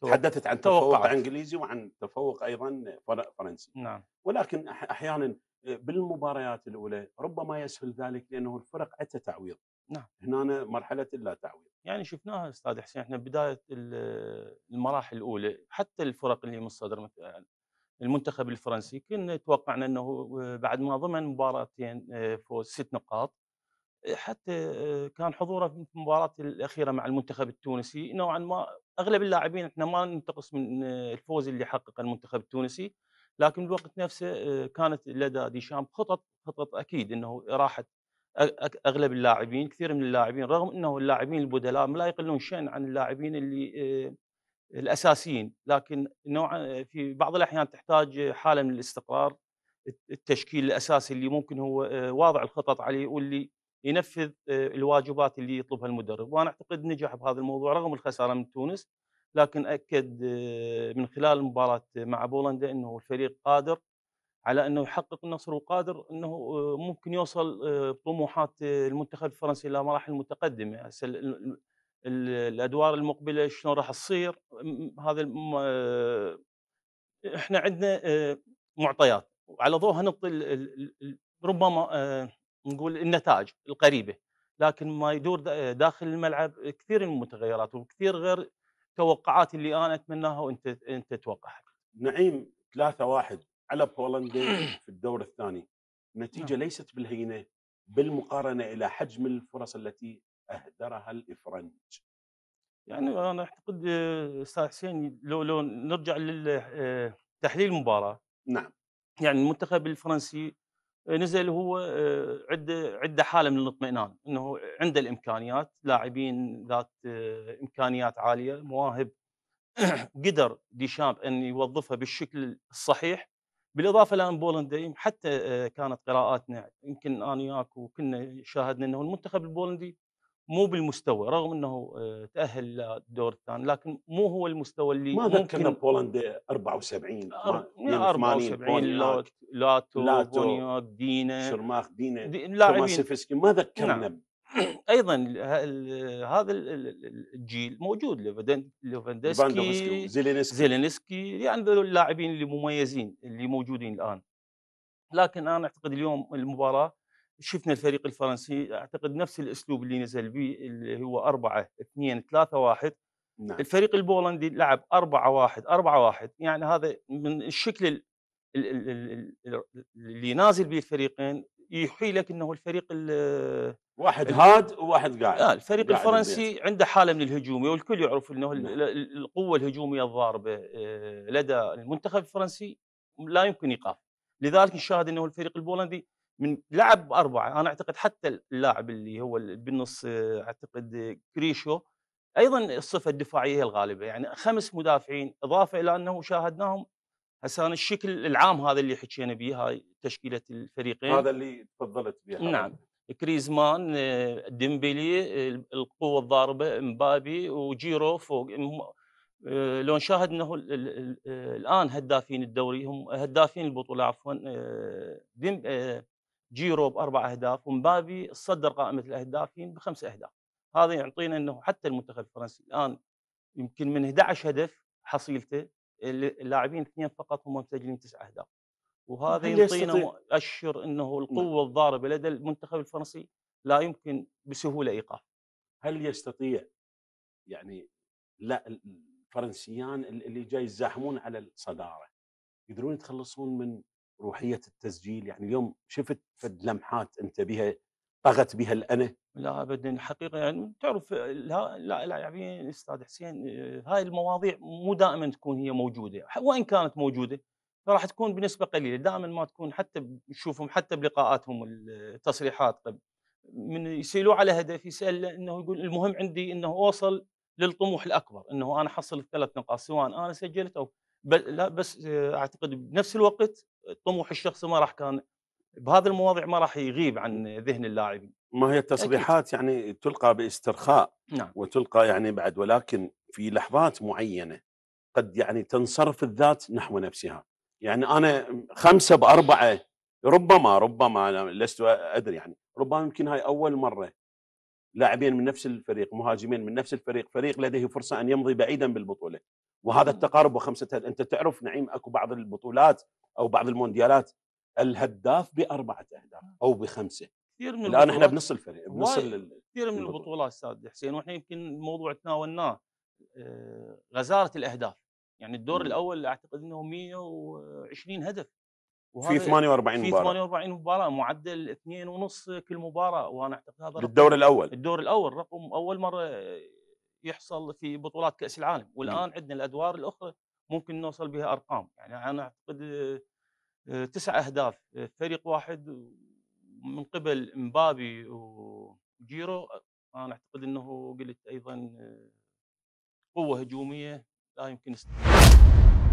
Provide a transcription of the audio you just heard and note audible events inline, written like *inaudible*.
تحدثت عن تفوق انجليزي وعن تفوق ايضا فرنسي نعم ولكن احيانا بالمباريات الاولى ربما يسهل ذلك لانه الفرق اتى تعويض نعم هنا مرحله اللا تعويض يعني شفناها استاذ حسين احنا بدايه المراحل الاولى حتى الفرق اللي مصدر مثلا يعني المنتخب الفرنسي كنا توقعنا انه بعد ما ضمن مباراتين آه، فوز ست نقاط حتى آه، كان حضوره في المباراه الاخيره مع المنتخب التونسي نوعا ما اغلب اللاعبين احنا ما ننتقص من آه، الفوز اللي حققه المنتخب التونسي لكن الوقت نفسه آه، كانت لدى ديشام خطط خطط اكيد انه راحت اغلب اللاعبين كثير من اللاعبين رغم انه اللاعبين البدلاء لا يقلون شيء عن اللاعبين اللي آه، الاساسيين لكن نوعا في بعض الاحيان تحتاج حاله من الاستقرار التشكيل الاساسي اللي ممكن هو واضع الخطط عليه واللي ينفذ آه، الواجبات اللي يطلبها المدرب وانا اعتقد نجح بهذا الموضوع رغم الخساره من تونس لكن اكد آه، من خلال المباراه مع بولندا انه الفريق قادر على انه يحقق النصر وقادر انه آه، ممكن يوصل بطموحات المنتخب الفرنسي الى مراحل متقدمه هسه الادوار المقبله شلون راح تصير هذا احنا عندنا معطيات وعلى ضوءها نبطي ربما نقول النتائج القريبه لكن ما يدور داخل الملعب كثير من المتغيرات وكثير غير توقعات اللي انا اتمناها وانت انت تتوقعها. نعيم 3 1 على بولندا *clears throat* في الدور الثاني نتيجه نعم. ليست بالهينه بالمقارنه الى حجم الفرص التي اهدرها الافرنج. يعني انا اعتقد آه، استاذ حسين لو لو نرجع لتحليل آه، المباراه نعم يعني المنتخب الفرنسي نزل هو آه، عنده عنده حاله من الاطمئنان انه عنده الامكانيات لاعبين ذات آه، امكانيات عاليه مواهب *clears throat* قدر ديشامب ان يوظفها بالشكل الصحيح بالاضافه لان بولندا حتى آه، كانت قراءاتنا يمكن انا وياك وكنا شاهدنا انه المنتخب البولندي مو بالمستوى رغم انه آه، تاهل للدور الثاني لكن مو هو المستوى اللي ما ذكرنا بولندا 74 74 يعني لاتو لاتو, دينا شرماخ دينا لاعبين ما ذكرنا نعم. ايضا هذا الجيل موجود ليفاندوفسكي زيلينسكي يعني ذول اللاعبين اللي مميزين اللي موجودين الان لكن انا اعتقد اليوم المباراه شفنا الفريق الفرنسي اعتقد نفس الاسلوب اللي نزل به اللي هو 4 2 3 1 نعم. الفريق البولندي لعب 4 1 4 1 يعني هذا من الشكل اللي نازل به الفريقين لك انه الفريق واحد هاد وواحد قاعد آه الفريق قاعد الفرنسي بيت. عنده حاله من الهجوميه والكل يعرف انه نعم. القوه الهجوميه الضاربه آه، لدى المنتخب الفرنسي لا يمكن ايقاف لذلك نشاهد انه الفريق البولندي من لعب اربعه انا اعتقد حتى اللاعب اللي هو بالنص اعتقد كريشو ايضا الصفه الدفاعيه هي الغالبه يعني خمس مدافعين اضافه الى انه شاهدناهم هسه الشكل العام هذا اللي حكينا به هاي تشكيله الفريقين هذا اللي تفضلت به نعم كريزمان ديمبلي القوه الضاربه مبابي وجيرو فوق لو نشاهد انه الان هدافين الدوري هم هدافين البطوله عفوا جيرو باربع اهداف ومبابي صدر قائمه الاهدافين بخمس اهداف هذا يعطينا انه حتى المنتخب الفرنسي الان يمكن من 11 هدف حصيلته اللاعبين اثنين فقط هم مسجلين تسع اهداف وهذا يعطينا مؤشر انه نعم. القوه الضاربه لدى المنتخب الفرنسي لا يمكن بسهوله ايقاف هل يستطيع يعني لا الفرنسيان اللي جاي يزاحمون على الصداره يقدرون يتخلصون من روحيه التسجيل يعني اليوم شفت فد لمحات انت بها طغت بها الانا لا ابدا الحقيقه يعني تعرف لا لا اللاعبين يعني استاذ حسين هاي المواضيع مو دائما تكون هي موجوده وان كانت موجوده فراح تكون بنسبه قليله دائما ما تكون حتى نشوفهم حتى بلقاءاتهم التصريحات طب من يسيلوا على هدف يسال انه يقول المهم عندي انه اوصل للطموح الاكبر انه انا حصل الثلاث نقاط سواء انا سجلت او بل لا بس اعتقد بنفس الوقت طموح الشخصي ما راح كان بهذه المواضيع ما راح يغيب عن ذهن اللاعبين ما هي التصريحات يعني تلقى باسترخاء نعم. وتلقى يعني بعد ولكن في لحظات معينه قد يعني تنصرف الذات نحو نفسها يعني انا خمسه باربعه ربما ربما انا لست ادري يعني ربما يمكن هاي اول مره لاعبين من نفس الفريق مهاجمين من نفس الفريق فريق لديه فرصه ان يمضي بعيدا بالبطوله وهذا نعم. التقارب وخمسه انت تعرف نعيم اكو بعض البطولات او بعض المونديالات الهداف باربعه اهداف آه. او بخمسه كثير من الان احنا بنص الفريق بنص كثير من البطولات استاذ حسين واحنا يمكن الموضوع تناولناه آه، غزاره الاهداف يعني الدور م. الاول اعتقد انه 120 هدف في 48 مباراه في 48 مباراه معدل اثنين ونص كل مباراه وانا اعتقد هذا الدور الاول الدور الاول رقم اول مره يحصل في بطولات كاس العالم والان م. عندنا الادوار الاخرى ممكن نوصل بها ارقام يعني انا اعتقد آه، تسع اهداف فريق واحد من قبل مبابي وجيرو انا اعتقد انه قلت ايضا آه، قوه هجوميه لا يمكن استخدامها